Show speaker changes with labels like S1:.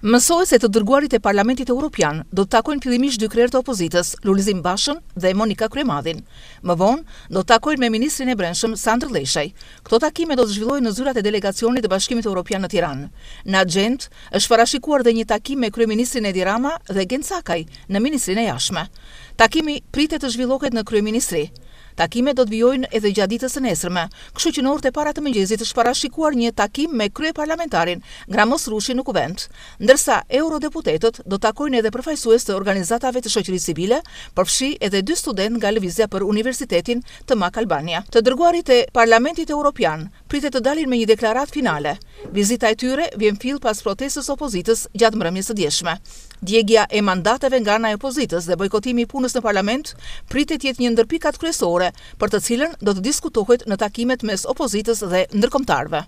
S1: Mësoj se të dërguarit e Parlamentit Europian do të takojnë pjëdimish dy krejrë të opozitës, Lulizim Bashën dhe Monika Kryemadhin. Më vonë, do të takojnë me Ministrin e Brenshëm, Sandr Leshej. Këto takime do të zhvillojnë në zyrat e delegacionit të bashkimit Europian në Tiran. Në agent, është farashikuar dhe një takime me Krye Ministrin e Dirama dhe Gencakaj në Ministrin e Jashme. Takimi pritet të zhvillohet në Krye Ministri. Takimet do të vijojnë edhe gjatë ditës së nesërme, kështu që në orët e para të mëngjesit është parashikuar një takim me kryeparlamentarin Gramos Rushi në kuvent, ndërsa eurodeputetët do të takojnë edhe përfaqësues të organizatave të shoqërisë civile, përfshi edhe dy student nga Lëvizja për Universitetin të Mak Albania. Të dërguarit e Parlamentit Evropian, pritet të dalin me një deklarat finale. Vizita e tyre vjen fill pas protestës opozitës gjatë mbrëmjes së djeshme. Djegja e mandateve nga ana e opozitës dhe bojkotimi i punës në parlament pritet jetë një ndërpikat pikat kryesore për të cilën do të diskutohet në takimet mes opozitës dhe ndërkomtarve.